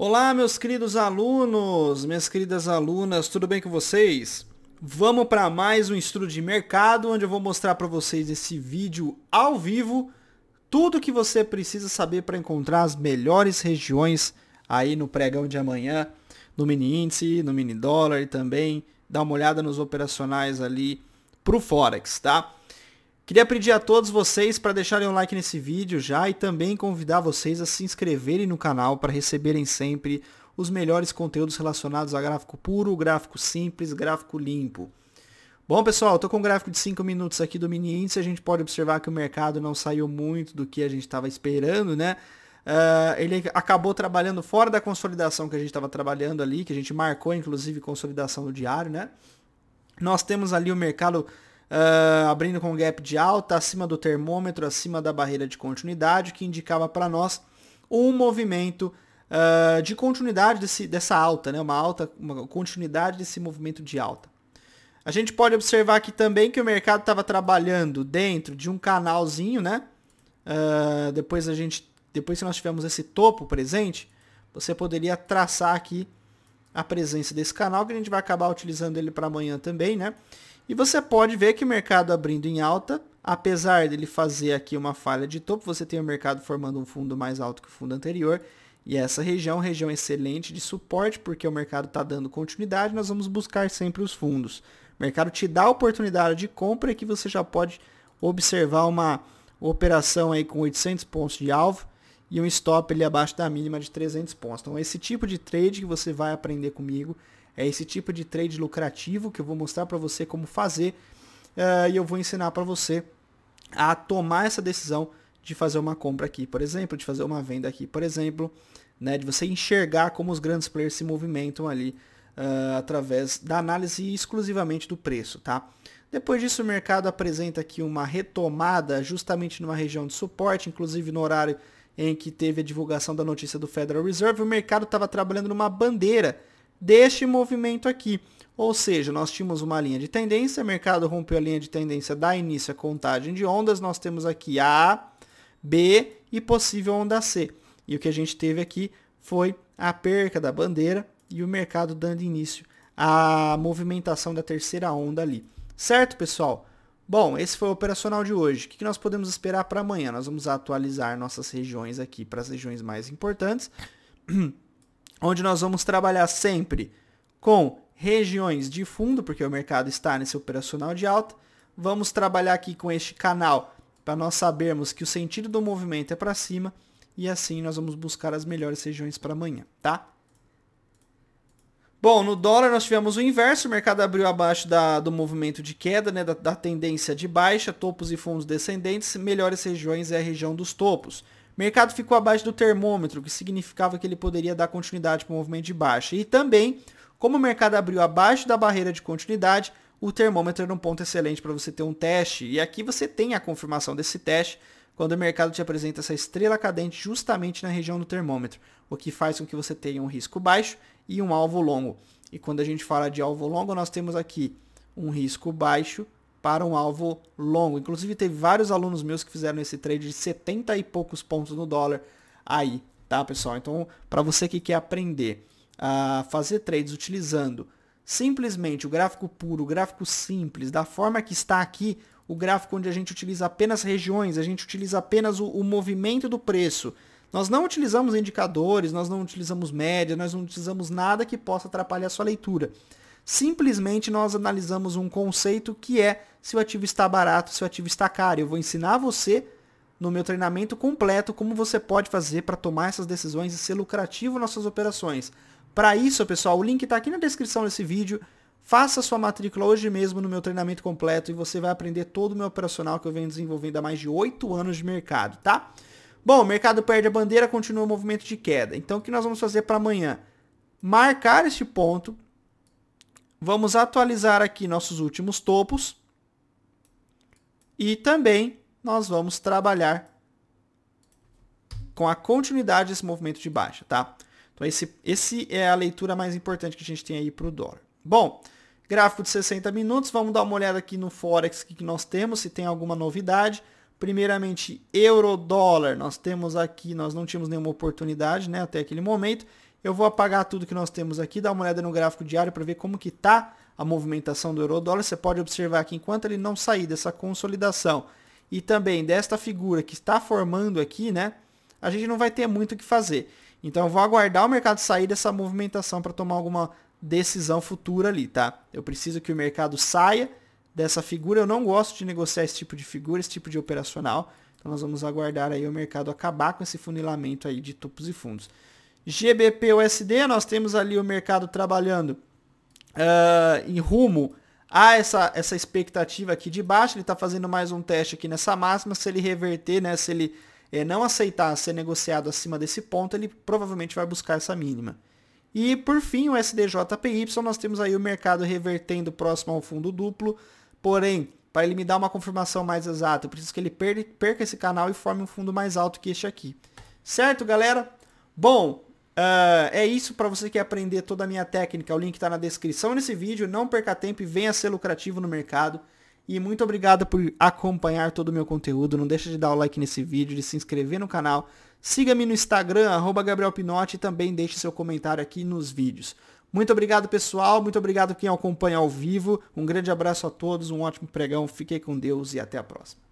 Olá, meus queridos alunos, minhas queridas alunas, tudo bem com vocês? Vamos para mais um estudo de mercado, onde eu vou mostrar para vocês esse vídeo ao vivo, tudo que você precisa saber para encontrar as melhores regiões aí no pregão de amanhã, no mini índice, no mini dólar e também dar uma olhada nos operacionais ali para o Forex, tá? Queria pedir a todos vocês para deixarem um like nesse vídeo já e também convidar vocês a se inscreverem no canal para receberem sempre os melhores conteúdos relacionados a gráfico puro, gráfico simples, gráfico limpo. Bom pessoal, estou com um gráfico de 5 minutos aqui do mini índice, a gente pode observar que o mercado não saiu muito do que a gente estava esperando, né? Uh, ele acabou trabalhando fora da consolidação que a gente estava trabalhando ali, que a gente marcou inclusive consolidação no diário, né? Nós temos ali o mercado uh, abrindo com gap de alta acima do termômetro, acima da barreira de continuidade, que indicava para nós um movimento uh, de continuidade desse, dessa alta, né? uma alta, uma continuidade desse movimento de alta. A gente pode observar aqui também que o mercado estava trabalhando dentro de um canalzinho, né? Uh, depois a gente, depois que nós tivemos esse topo presente, você poderia traçar aqui a presença desse canal que a gente vai acabar utilizando ele para amanhã também, né? E você pode ver que o mercado abrindo em alta, apesar dele fazer aqui uma falha de topo, você tem o mercado formando um fundo mais alto que o fundo anterior. E essa região, é região excelente de suporte, porque o mercado está dando continuidade, nós vamos buscar sempre os fundos. O mercado te dá a oportunidade de compra e que você já pode observar uma operação aí com 800 pontos de alvo e um stop ali abaixo da mínima de 300 pontos. Então, esse tipo de trade que você vai aprender comigo é esse tipo de trade lucrativo que eu vou mostrar para você como fazer uh, e eu vou ensinar para você a tomar essa decisão de fazer uma compra aqui, por exemplo, de fazer uma venda aqui, por exemplo, né, de você enxergar como os grandes players se movimentam ali uh, através da análise exclusivamente do preço, tá? Depois disso, o mercado apresenta aqui uma retomada justamente numa região de suporte, inclusive no horário em que teve a divulgação da notícia do Federal Reserve, o mercado estava trabalhando numa bandeira deste movimento aqui. Ou seja, nós tínhamos uma linha de tendência, mercado rompeu a linha de tendência, dá início à contagem de ondas, nós temos aqui A, B e possível onda C. E o que a gente teve aqui foi a perca da bandeira e o mercado dando início à movimentação da terceira onda ali. Certo, pessoal? Bom, esse foi o operacional de hoje. O que nós podemos esperar para amanhã? Nós vamos atualizar nossas regiões aqui para as regiões mais importantes. onde nós vamos trabalhar sempre com regiões de fundo, porque o mercado está nesse operacional de alta. Vamos trabalhar aqui com este canal para nós sabermos que o sentido do movimento é para cima e assim nós vamos buscar as melhores regiões para amanhã, tá? Bom, no dólar nós tivemos o inverso, o mercado abriu abaixo da, do movimento de queda, né, da, da tendência de baixa, topos e fundos descendentes, melhores regiões é a região dos topos. Mercado ficou abaixo do termômetro, o que significava que ele poderia dar continuidade para o movimento de baixa. E também, como o mercado abriu abaixo da barreira de continuidade, o termômetro era um ponto excelente para você ter um teste. E aqui você tem a confirmação desse teste, quando o mercado te apresenta essa estrela cadente justamente na região do termômetro, o que faz com que você tenha um risco baixo e um alvo longo. E quando a gente fala de alvo longo, nós temos aqui um risco baixo para um alvo longo. Inclusive, teve vários alunos meus que fizeram esse trade de 70 e poucos pontos no dólar aí, tá, pessoal? Então, para você que quer aprender a fazer trades utilizando simplesmente o gráfico puro, o gráfico simples, da forma que está aqui, o gráfico onde a gente utiliza apenas regiões, a gente utiliza apenas o, o movimento do preço. Nós não utilizamos indicadores, nós não utilizamos média, nós não utilizamos nada que possa atrapalhar a sua leitura. Simplesmente nós analisamos um conceito que é se o ativo está barato, se o ativo está caro. Eu vou ensinar você no meu treinamento completo como você pode fazer para tomar essas decisões e ser lucrativo nas suas operações. Para isso, pessoal, o link está aqui na descrição desse vídeo. Faça sua matrícula hoje mesmo no meu treinamento completo e você vai aprender todo o meu operacional que eu venho desenvolvendo há mais de 8 anos de mercado, tá? Bom, o mercado perde a bandeira, continua o movimento de queda. Então, o que nós vamos fazer para amanhã? Marcar este ponto. Vamos atualizar aqui nossos últimos topos. E também nós vamos trabalhar com a continuidade desse movimento de baixa, tá? Então, esse, esse é a leitura mais importante que a gente tem aí para o dólar. Bom, Gráfico de 60 minutos, vamos dar uma olhada aqui no Forex que nós temos, se tem alguma novidade. Primeiramente, euro-dólar, nós temos aqui, nós não tínhamos nenhuma oportunidade né, até aquele momento. Eu vou apagar tudo que nós temos aqui, dar uma olhada no gráfico diário para ver como que está a movimentação do euro-dólar. Você pode observar que enquanto ele não sair dessa consolidação e também desta figura que está formando aqui, né, a gente não vai ter muito o que fazer. Então eu vou aguardar o mercado sair dessa movimentação para tomar alguma decisão futura ali, tá? Eu preciso que o mercado saia dessa figura. Eu não gosto de negociar esse tipo de figura, esse tipo de operacional. Então nós vamos aguardar aí o mercado acabar com esse funilamento aí de topos e fundos. GBP USD, nós temos ali o mercado trabalhando uh, em rumo a essa, essa expectativa aqui de baixo. Ele está fazendo mais um teste aqui nessa máxima. Se ele reverter, né? Se ele eh, não aceitar ser negociado acima desse ponto, ele provavelmente vai buscar essa mínima. E por fim, o SDJPY, nós temos aí o mercado revertendo próximo ao fundo duplo, porém, para ele me dar uma confirmação mais exata, eu preciso que ele perca esse canal e forme um fundo mais alto que este aqui. Certo, galera? Bom, uh, é isso para você que quer aprender toda a minha técnica. O link está na descrição desse vídeo. Não perca tempo e venha ser lucrativo no mercado. E muito obrigado por acompanhar todo o meu conteúdo. Não deixa de dar o like nesse vídeo, de se inscrever no canal. Siga-me no Instagram, arroba Gabriel Pinotti, e também deixe seu comentário aqui nos vídeos. Muito obrigado, pessoal. Muito obrigado quem acompanha ao vivo. Um grande abraço a todos, um ótimo pregão. Fiquei com Deus e até a próxima.